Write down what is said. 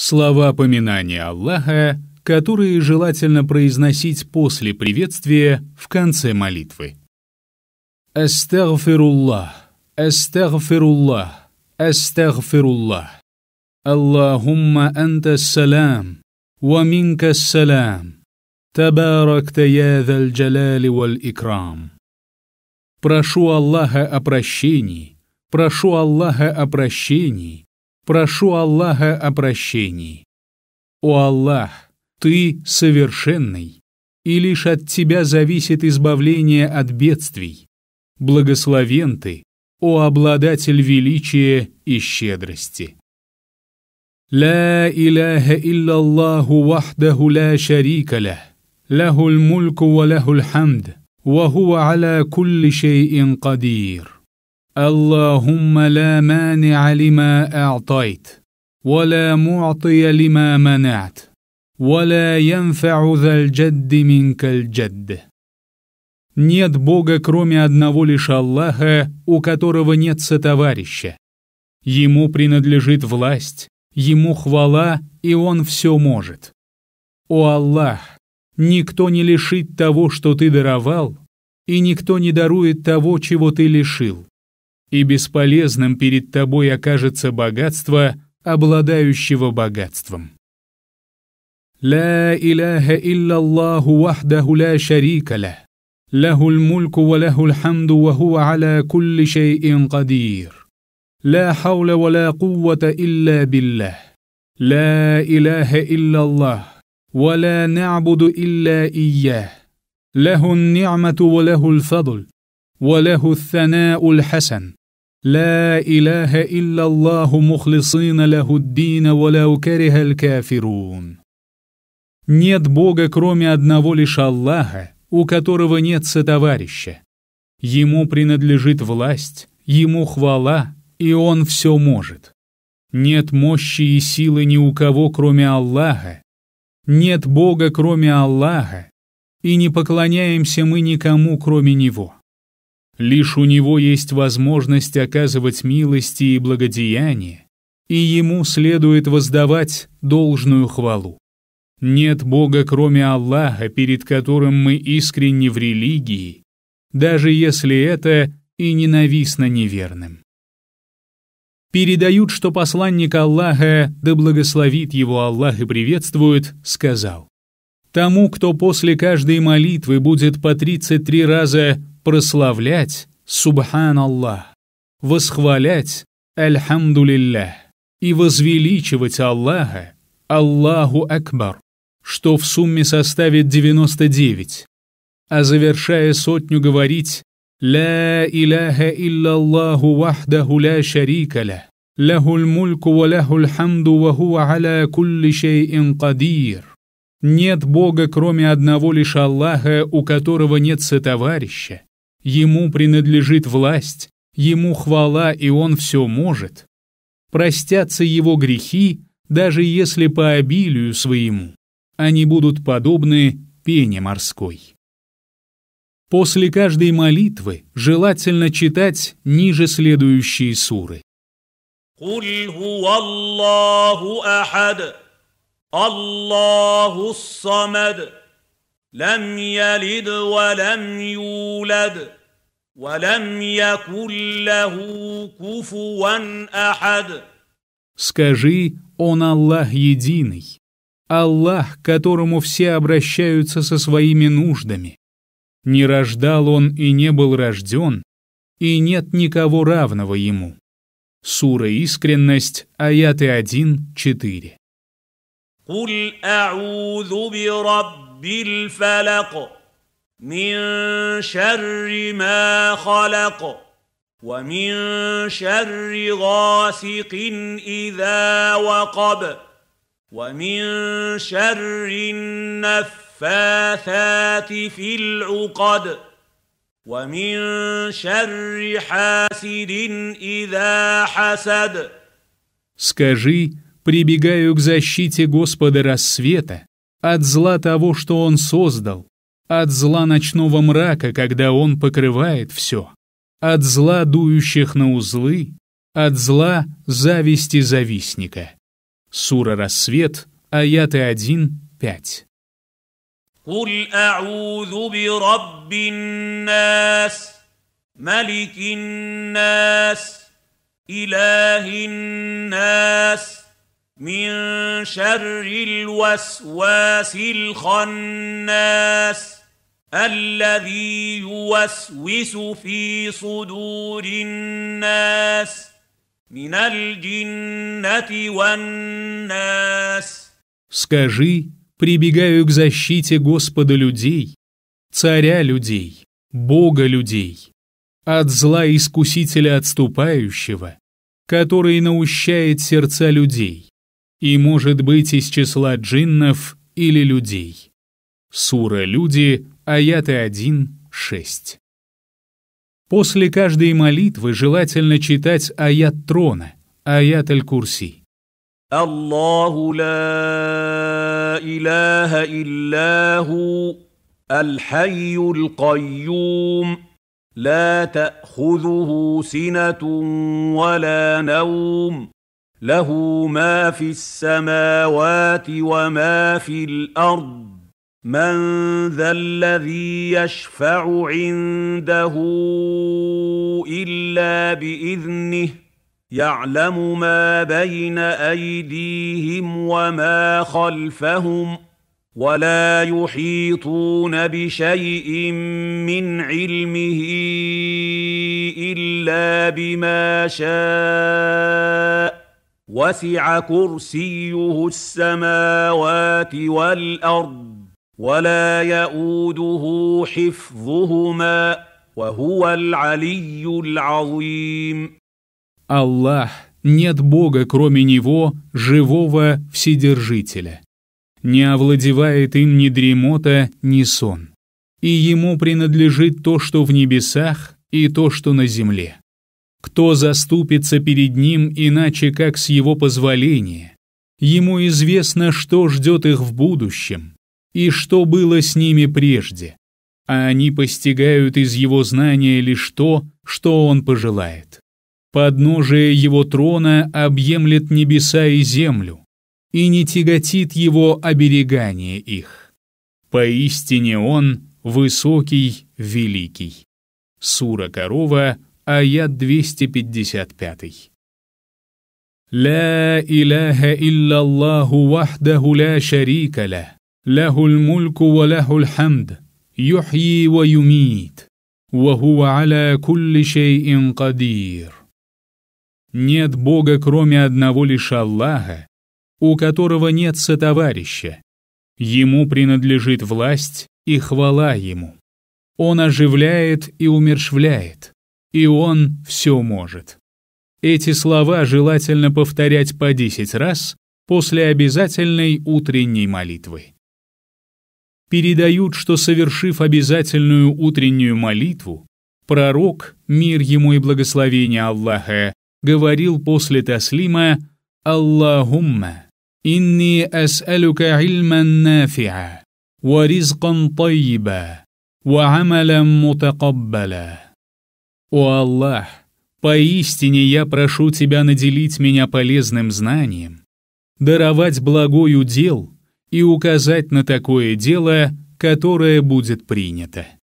Слова поминания Аллаха, которые желательно произносить после приветствия в конце молитвы. Астагфируллах, астагфируллах, астагфируллах. Аллахумма анта салам, ва минка салам. Табаракта я джалали валь икрам. Прошу Аллаха о прощении, прошу Аллаха о прощении, прошу Аллаха о прощении. О Аллах, Ты совершенный, и лишь от Тебя зависит избавление от бедствий. Благословен Ты, о обладатель величия и щедрости. لا إله إلا الله وحده لا شريك له له الملك وله الحمد وهو على كل شيء قدير اللهم لا مانع لما أعطيت ولا معطي لما منعت ولا ينفع ذا الجد منك الجد Нет Бога, кроме одного лишь Аллаха, у которого нет сотоварища. Ему принадлежит власть, ему хвала, и он все может. О Аллах, никто не лишит того, что ты даровал, и никто не дарует того, чего ты лишил. и бесполезным перед тобой окажется богатство, обладающего богатством. لا إله إلا الله وحده لا شريك له له الملك وله الحمد وهو على كل شيء قدير لا حول ولا قوة إلا بالله لا إله إلا الله ولا نعبد إلا إياه له النعمة وله الفضل وله الثناء الحسن «Ля иляха илляллаху мухлисина лягуддина валяу карихаль кафирун». Нет Бога, кроме одного лишь Аллаха, у которого нет сотоварища. Ему принадлежит власть, ему хвала, и он все может. Нет мощи и силы ни у кого, кроме Аллаха. Нет Бога, кроме Аллаха, и не поклоняемся мы никому, кроме Него. Лишь у него есть возможность оказывать милости и благодеяние, и ему следует воздавать должную хвалу. Нет Бога, кроме Аллаха, перед которым мы искренне в религии, даже если это и ненавистно неверным. Передают, что посланник Аллаха, да благословит его Аллах и приветствует, сказал, «Тому, кто после каждой молитвы будет по 33 раза прославлять Субхан Аллах, восхвалять Альхамдулиллях и возвеличивать Аллаха Аллаху Акбар, что в сумме составит 99, а завершая сотню говорить «Ля иляха иллаллаху вахдаху ля шарикаля, лахуль мульку ва лахуль хамду ва хуа аля кулли шейин кадир». Нет Бога, кроме одного лишь Аллаха, у которого нет сотоварища, Ему принадлежит власть, ему хвала, и он все может. Простятся его грехи, даже если по обилию своему. Они будут подобны пене морской. После каждой молитвы желательно читать ниже следующие суры. قل هو لم يلد ولم يولد ولم يكن له كفوا أحد Скажи, Он Аллах Единый, Аллах, которому все обращаются со своими нуждами. Не рождал Он и не был рожден, и нет никого равного Ему. Сура «Искренность», аяты 1-4. بالفلق من شر ما خلق ومن شر غاسق اذا وقب ومن شر النفاثات في العقد ومن شر حاسد اذا حسد Скажи, прибегаю к защите Господа рассвета от зла того, что он создал, от зла ночного мрака, когда он покрывает все, от зла дующих на узлы, от зла зависти завистника. Сура «Рассвет», аяты 1, 5. قل أعوذ برب الناس ملك الناس إله الناس من شر الوسواس الخناس الذي يوسوس في صدور الناس من الجنة والناس Скажи, прибегаю к защите Господа людей, Царя людей, Бога людей, от зла Искусителя отступающего, который наущает сердца людей и может быть из числа джиннов или людей. Сура «Люди», аяты 1, 6. После каждой молитвы желательно читать аят трона, аят аль-Курси. Аллаху ла илляха илляху аль-хайю аль-кайюм ла та'худуху синатун ва ла наум له ما في السماوات وما في الارض من ذا الذي يشفع عنده الا باذنه يعلم ما بين ايديهم وما خلفهم ولا يحيطون بشيء من علمه الا بما شاء وسع كرسيه السماوات والارض ولا يئوده حفظهما وهو العلي العظيم الله нет Бога, кроме Него, живого Вседержителя. Не овладевает им ни дремота, ни сон. И Ему принадлежит то, что в небесах, и то, что на земле. Кто заступится перед ним иначе, как с его позволения? Ему известно, что ждет их в будущем и что было с ними прежде, а они постигают из его знания лишь то, что он пожелает. Подножие его трона объемлет небеса и землю, и не тяготит его оберегание их. Поистине он — высокий, великий. Сура Корова — аят 255. «Ля иляха илля Аллаху вахдаху ля шарика ля, ляхуль мульку ва ляхуль хамд, юхьи Нет Бога, кроме одного лишь Аллаха, у которого нет сотоварища. Ему принадлежит власть и хвала Ему. Он оживляет и умершвляет и он все может. Эти слова желательно повторять по 10 раз после обязательной утренней молитвы. Передают, что совершив обязательную утреннюю молитву, пророк, мир ему и благословение Аллаха, говорил после таслима «Аллахумма, инни ас'алюка ильман нафи'а, варизкан ризкан тайба, ва амалам мутакаббала». «О Аллах, поистине я прошу Тебя наделить меня полезным знанием, даровать благой удел и указать на такое дело, которое будет принято».